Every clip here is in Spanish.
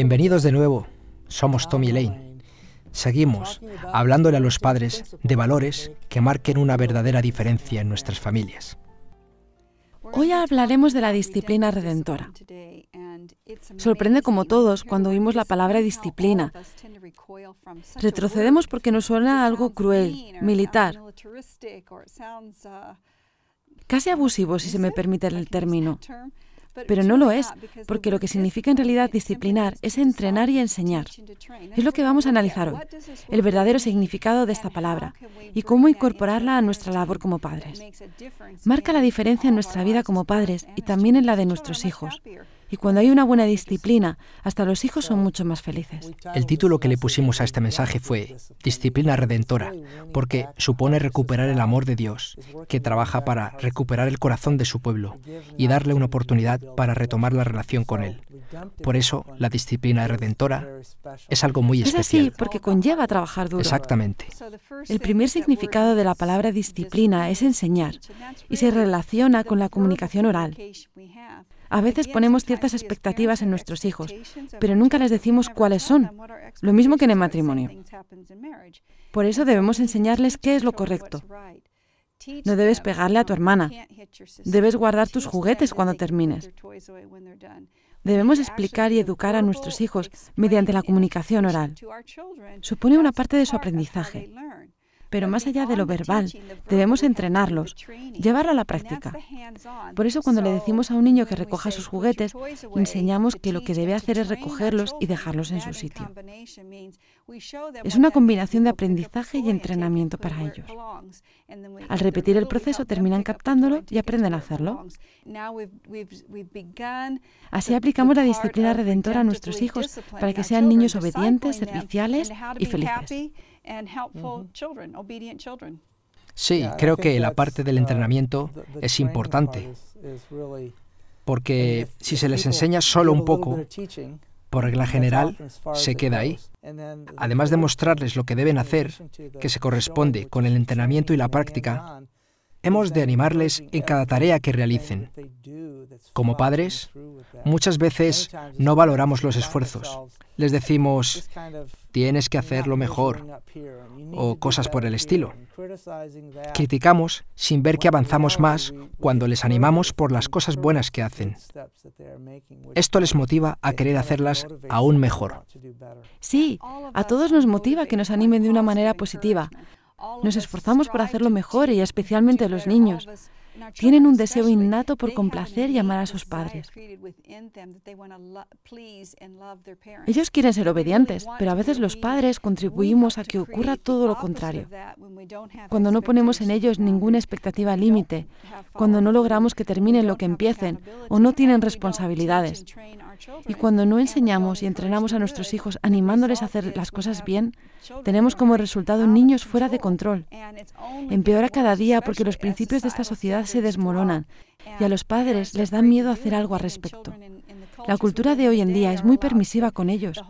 Bienvenidos de nuevo. Somos Tommy Lane. Seguimos hablándole a los padres de valores que marquen una verdadera diferencia en nuestras familias. Hoy hablaremos de la disciplina redentora. Sorprende como todos cuando oímos la palabra disciplina. Retrocedemos porque nos suena algo cruel, militar, casi abusivo si se me permite el término pero no lo es, porque lo que significa en realidad disciplinar es entrenar y enseñar. Es lo que vamos a analizar hoy, el verdadero significado de esta palabra y cómo incorporarla a nuestra labor como padres. Marca la diferencia en nuestra vida como padres y también en la de nuestros hijos. Y cuando hay una buena disciplina, hasta los hijos son mucho más felices. El título que le pusimos a este mensaje fue Disciplina Redentora, porque supone recuperar el amor de Dios, que trabaja para recuperar el corazón de su pueblo y darle una oportunidad para retomar la relación con Él. Por eso, la disciplina redentora es algo muy especial. Es porque conlleva trabajar duro. Exactamente. El primer significado de la palabra disciplina es enseñar y se relaciona con la comunicación oral. A veces ponemos ciertas expectativas en nuestros hijos, pero nunca les decimos cuáles son, lo mismo que en el matrimonio. Por eso debemos enseñarles qué es lo correcto. No debes pegarle a tu hermana. Debes guardar tus juguetes cuando termines. Debemos explicar y educar a nuestros hijos mediante la comunicación oral. Supone una parte de su aprendizaje. Pero más allá de lo verbal, debemos entrenarlos, llevarlo a la práctica. Por eso cuando le decimos a un niño que recoja sus juguetes, enseñamos que lo que debe hacer es recogerlos y dejarlos en su sitio. Es una combinación de aprendizaje y entrenamiento para ellos. Al repetir el proceso terminan captándolo y aprenden a hacerlo. Así aplicamos la disciplina redentora a nuestros hijos para que sean niños obedientes, serviciales y felices. Sí, creo que la parte del uh, entrenamiento es importante, porque si se les enseña solo un poco, por regla general, se queda ahí. Además de mostrarles lo que deben hacer, que se corresponde con el entrenamiento y la práctica, Hemos de animarles en cada tarea que realicen. Como padres, muchas veces no valoramos los esfuerzos. Les decimos, tienes que hacerlo mejor o cosas por el estilo. Criticamos sin ver que avanzamos más cuando les animamos por las cosas buenas que hacen. Esto les motiva a querer hacerlas aún mejor. Sí, a todos nos motiva que nos animen de una manera positiva. Nos esforzamos por hacerlo mejor y especialmente los niños. Tienen un deseo innato por complacer y amar a sus padres. Ellos quieren ser obedientes, pero a veces los padres contribuimos a que ocurra todo lo contrario. Cuando no ponemos en ellos ninguna expectativa límite, cuando no logramos que terminen lo que empiecen o no tienen responsabilidades, y cuando no enseñamos y entrenamos a nuestros hijos animándoles a hacer las cosas bien, tenemos como resultado niños fuera de control. Empeora cada día porque los principios de esta sociedad se desmoronan y a los padres les da miedo hacer algo al respecto. La cultura de hoy en día es muy permisiva con ellos.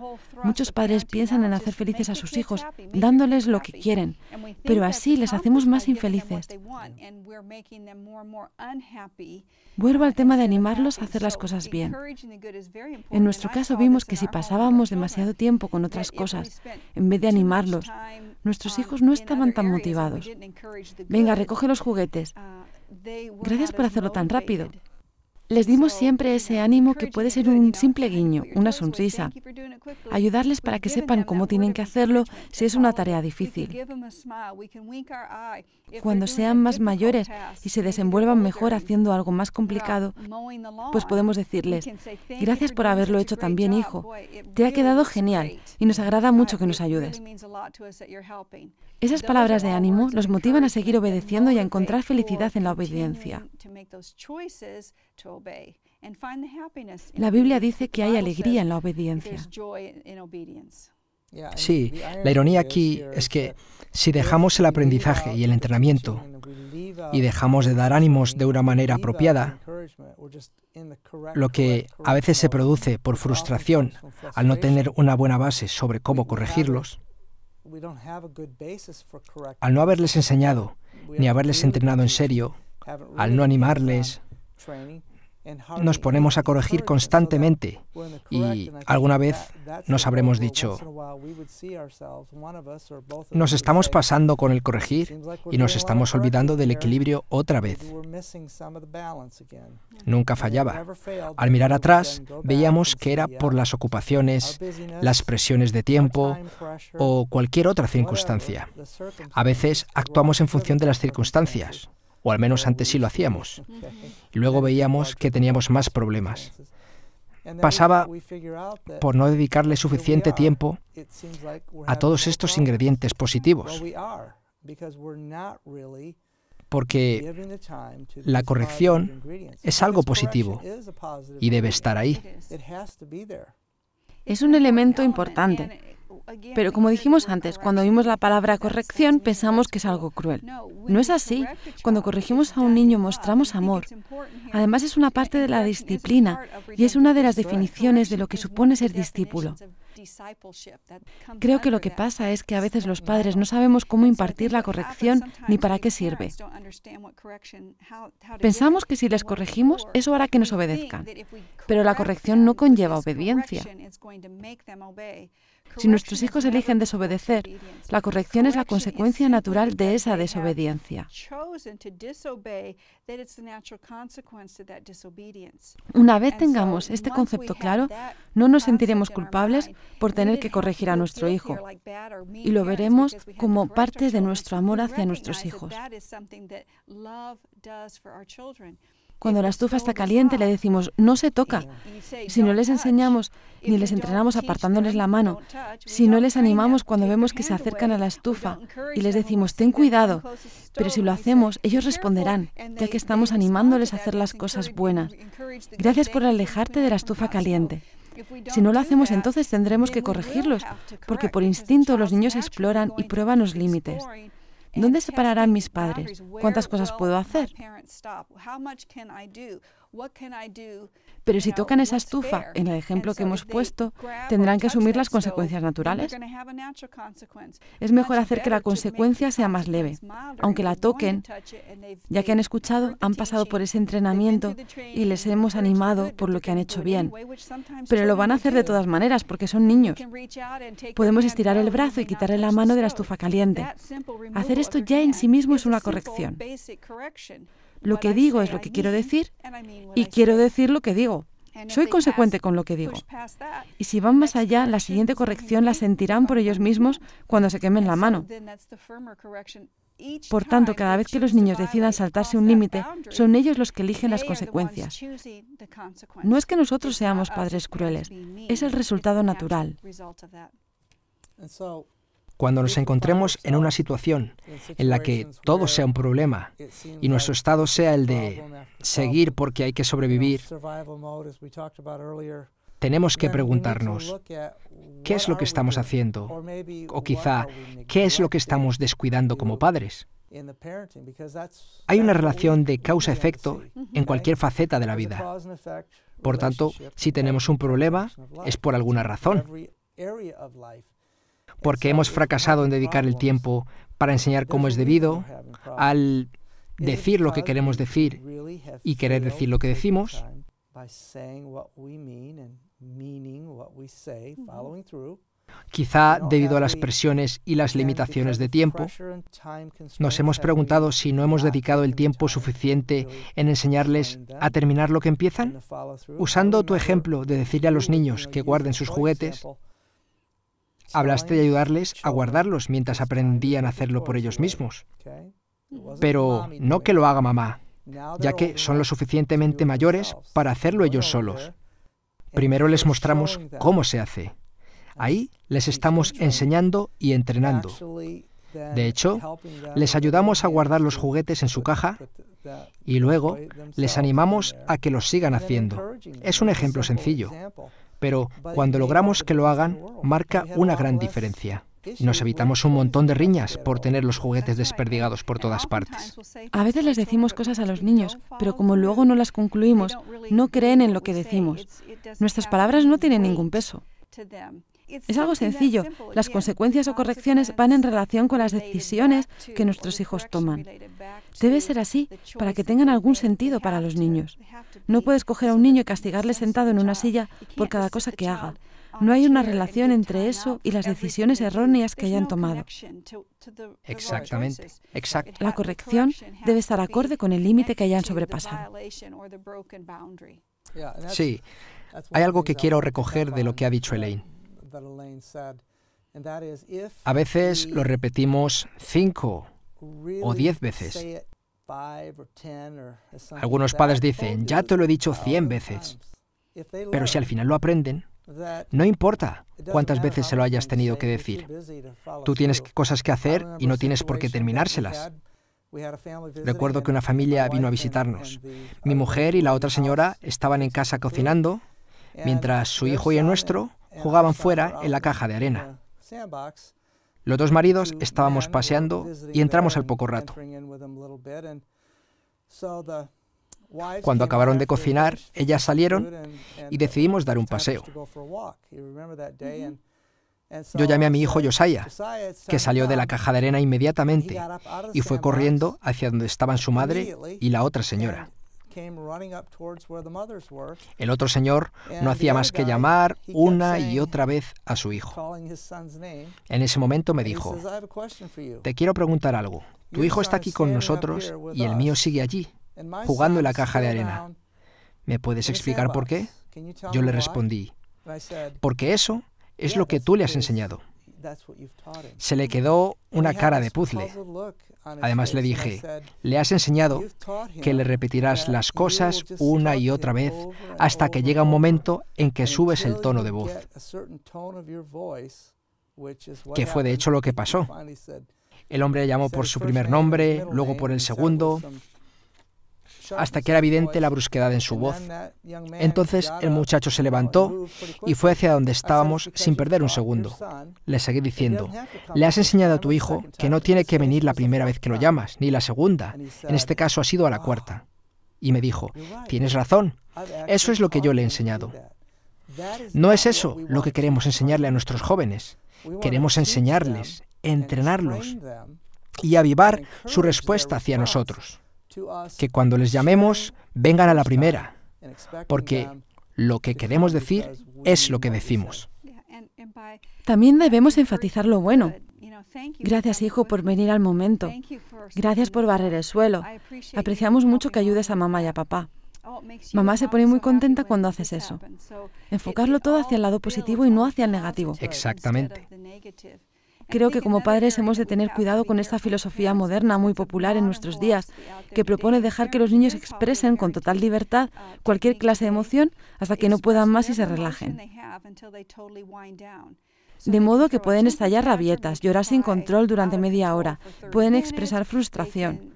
Muchos padres piensan en hacer felices a sus hijos, dándoles lo que quieren, pero así les hacemos más infelices. Vuelvo al tema de animarlos a hacer las cosas bien. En nuestro caso vimos que si pasábamos demasiado tiempo con otras cosas, en vez de animarlos, nuestros hijos no estaban tan motivados. Venga, recoge los juguetes. Gracias por hacerlo tan rápido. Les dimos siempre ese ánimo que puede ser un simple guiño, una sonrisa, ayudarles para que sepan cómo tienen que hacerlo si es una oh, tarea difícil. Em Cuando sean más mayores y se desenvuelvan mejor haciendo algo más complicado, pues podemos decirles, gracias por haberlo hecho tan bien, hijo. Te ha quedado genial y nos agrada uh, mucho que nos ayudes. Esas palabras de ánimo los motivan a seguir obedeciendo y a encontrar felicidad en la obediencia. La Biblia dice que hay alegría en la obediencia. Sí, la ironía aquí es que si dejamos el aprendizaje y el entrenamiento y dejamos de dar ánimos de una manera apropiada, lo que a veces se produce por frustración al no tener una buena base sobre cómo corregirlos, al no haberles enseñado ni haberles entrenado en serio, al no animarles, nos ponemos a corregir constantemente y alguna vez nos habremos dicho, nos estamos pasando con el corregir y nos estamos olvidando del equilibrio otra vez. Nunca fallaba. Al mirar atrás veíamos que era por las ocupaciones, las presiones de tiempo o cualquier otra circunstancia. A veces actuamos en función de las circunstancias o al menos antes sí lo hacíamos. Y luego veíamos que teníamos más problemas. Pasaba por no dedicarle suficiente tiempo a todos estos ingredientes positivos, porque la corrección es algo positivo y debe estar ahí es un elemento importante. Pero como dijimos antes, cuando oímos la palabra corrección pensamos que es algo cruel. No es así. Cuando corregimos a un niño mostramos amor. Además es una parte de la disciplina y es una de las definiciones de lo que supone ser discípulo. Creo que lo que pasa es que a veces los padres no sabemos cómo impartir la corrección ni para qué sirve. Pensamos que si les corregimos, eso hará que nos obedezcan. Pero la corrección no conlleva obediencia. Si nuestros hijos eligen desobedecer, la corrección es la consecuencia natural de esa desobediencia. Una vez tengamos este concepto claro, no nos sentiremos culpables por tener que corregir a nuestro hijo y lo veremos como parte de nuestro amor hacia nuestros hijos. Cuando la estufa está caliente le decimos, no se toca. Si no les enseñamos ni les entrenamos apartándoles la mano, si no les animamos cuando vemos que se acercan a la estufa y les decimos, ten cuidado, pero si lo hacemos, ellos responderán, ya que estamos animándoles a hacer las cosas buenas. Gracias por alejarte de la estufa caliente. Si no lo hacemos, entonces tendremos que corregirlos, porque por instinto los niños exploran y prueban los límites. ¿Dónde se pararán mis padres? ¿Cuántas cosas puedo hacer? Pero si tocan esa estufa, en el ejemplo que hemos puesto, ¿tendrán que asumir las consecuencias naturales? Es mejor hacer que la consecuencia sea más leve. Aunque la toquen, ya que han escuchado, han pasado por ese entrenamiento y les hemos animado por lo que han hecho bien. Pero lo van a hacer de todas maneras porque son niños. Podemos estirar el brazo y quitarle la mano de la estufa caliente. Hacer esto ya en sí mismo es una corrección. Lo que digo es lo que quiero decir y quiero decir lo que digo. Soy consecuente con lo que digo. Y si van más allá, la siguiente corrección la sentirán por ellos mismos cuando se quemen la mano. Por tanto, cada vez que los niños decidan saltarse un límite, son ellos los que eligen las consecuencias. No es que nosotros seamos padres crueles, es el resultado natural. Cuando nos encontremos en una situación en la que todo sea un problema y nuestro estado sea el de seguir porque hay que sobrevivir, tenemos que preguntarnos, ¿qué es lo que estamos haciendo? O quizá, ¿qué es lo que estamos descuidando como padres? Hay una relación de causa-efecto en cualquier faceta de la vida. Por tanto, si tenemos un problema, es por alguna razón porque hemos fracasado en dedicar el tiempo para enseñar cómo es debido, al decir lo que queremos decir y querer decir lo que decimos. Quizá debido a las presiones y las limitaciones de tiempo, nos hemos preguntado si no hemos dedicado el tiempo suficiente en enseñarles a terminar lo que empiezan. Usando tu ejemplo de decirle a los niños que guarden sus juguetes, Hablaste de ayudarles a guardarlos mientras aprendían a hacerlo por ellos mismos. Pero no que lo haga mamá, ya que son lo suficientemente mayores para hacerlo ellos solos. Primero les mostramos cómo se hace. Ahí les estamos enseñando y entrenando. De hecho, les ayudamos a guardar los juguetes en su caja y luego les animamos a que los sigan haciendo. Es un ejemplo sencillo pero cuando logramos que lo hagan, marca una gran diferencia. Nos evitamos un montón de riñas por tener los juguetes ¿eh? desperdigados por todas partes. A veces les decimos cosas a los niños, pero como luego no las concluimos, no creen en lo que decimos. Nuestras palabras no tienen ningún peso. Es algo sencillo. Las consecuencias o correcciones van en relación con las decisiones que nuestros hijos toman. Debe ser así para que tengan algún sentido para los niños. No puedes coger a un niño y castigarle sentado en una silla por cada cosa que haga. No hay una relación entre eso y las decisiones erróneas que hayan tomado. Exactamente. La corrección debe estar acorde con el límite que hayan sobrepasado. Sí, hay algo que quiero recoger de lo que ha dicho Elaine. A veces lo repetimos cinco o diez veces. Algunos padres dicen, ya te lo he dicho cien veces. Pero si al final lo aprenden, no importa cuántas veces se lo hayas tenido que decir. Tú tienes cosas que hacer y no tienes por qué terminárselas. Recuerdo que una familia vino a visitarnos. Mi mujer y la otra señora estaban en casa cocinando, mientras su hijo y el nuestro jugaban fuera en la caja de arena. Los dos maridos estábamos paseando y entramos al poco rato. Cuando acabaron de cocinar, ellas salieron y decidimos dar un paseo. Yo llamé a mi hijo Josiah, que salió de la caja de arena inmediatamente y fue corriendo hacia donde estaban su madre y la otra señora. El otro señor no hacía más que llamar una y otra vez a su hijo. En ese momento me dijo, te quiero preguntar algo. Tu hijo está aquí con nosotros y el mío sigue allí, jugando en la caja de arena. ¿Me puedes explicar por qué? Yo le respondí, porque eso es lo que tú le has enseñado. Se le quedó una cara de puzzle. Además le dije, le has enseñado que le repetirás las cosas una y otra vez hasta que llega un momento en que subes el tono de voz, que fue de hecho lo que pasó. El hombre llamó por su primer nombre, luego por el segundo, hasta que era evidente la brusquedad en su voz. Entonces el muchacho se levantó y fue hacia donde estábamos sin perder un segundo. Le seguí diciendo, le has enseñado a tu hijo que no tiene que venir la primera vez que lo llamas, ni la segunda. En este caso ha sido a la cuarta. Y me dijo, tienes razón, eso es lo que yo le he enseñado. No es eso lo que queremos enseñarle a nuestros jóvenes. Queremos enseñarles, entrenarlos y avivar su respuesta hacia nosotros que cuando les llamemos vengan a la primera, porque lo que queremos decir es lo que decimos. También debemos enfatizar lo bueno. Gracias, hijo, por venir al momento. Gracias por barrer el suelo. Apreciamos mucho que ayudes a mamá y a papá. Oh, mamá se pone muy contenta cuando haces eso. Enfocarlo todo hacia el lado positivo y no hacia el negativo. Exactamente. Creo que como padres hemos de tener cuidado con esta filosofía moderna muy popular en nuestros días, que propone dejar que los niños expresen con total libertad cualquier clase de emoción hasta que no puedan más y se relajen. De modo que pueden estallar rabietas, llorar sin control durante media hora, pueden expresar frustración.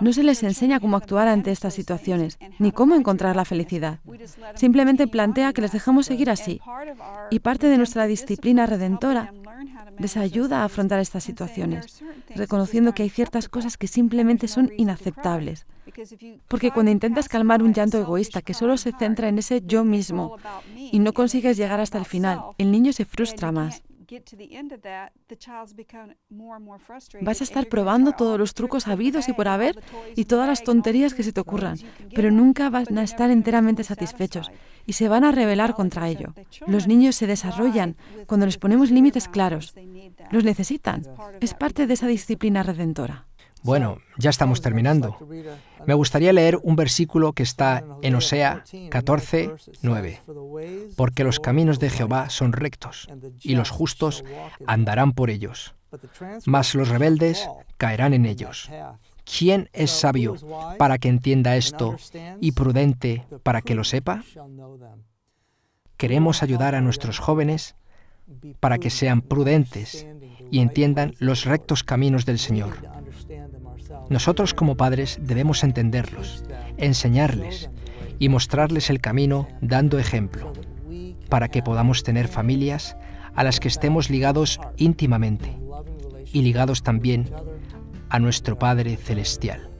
No se les enseña cómo actuar ante estas situaciones, ni cómo encontrar la felicidad. Em simplemente plantea que les dejamos seguir así. Y parte de nuestra disciplina redentora les ayuda a afrontar estas situaciones, reconociendo que hay ciertas cosas que simplemente son inaceptables. Porque cuando intentas calmar un llanto egoísta que solo se centra en ese yo mismo y no consigues llegar hasta el final, el niño se frustra más. Vas a estar probando todos los trucos habidos y por haber y todas las tonterías que se te ocurran, pero nunca van a estar enteramente satisfechos y se van a rebelar contra ello. Los niños se desarrollan cuando les ponemos límites claros. Los necesitan. Es parte de esa disciplina redentora. Bueno, ya estamos terminando. Me gustaría leer un versículo que está en Osea 14, 9. Porque los caminos de Jehová son rectos, y los justos andarán por ellos, mas los rebeldes caerán en ellos. ¿Quién es sabio para que entienda esto y prudente para que lo sepa? Queremos ayudar a nuestros jóvenes para que sean prudentes y entiendan los rectos caminos del Señor nosotros como padres debemos entenderlos, enseñarles y mostrarles el camino dando ejemplo, para que podamos tener familias a las que estemos ligados íntimamente y ligados también a nuestro Padre Celestial.